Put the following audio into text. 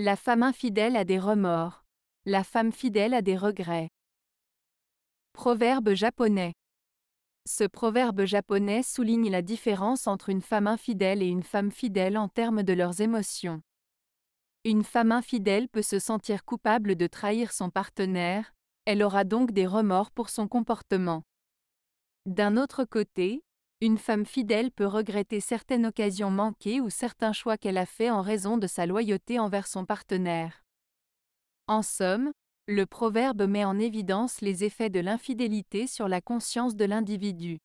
La femme infidèle a des remords. La femme fidèle a des regrets. Proverbe japonais. Ce proverbe japonais souligne la différence entre une femme infidèle et une femme fidèle en termes de leurs émotions. Une femme infidèle peut se sentir coupable de trahir son partenaire, elle aura donc des remords pour son comportement. D'un autre côté, une femme fidèle peut regretter certaines occasions manquées ou certains choix qu'elle a fait en raison de sa loyauté envers son partenaire. En somme, le proverbe met en évidence les effets de l'infidélité sur la conscience de l'individu.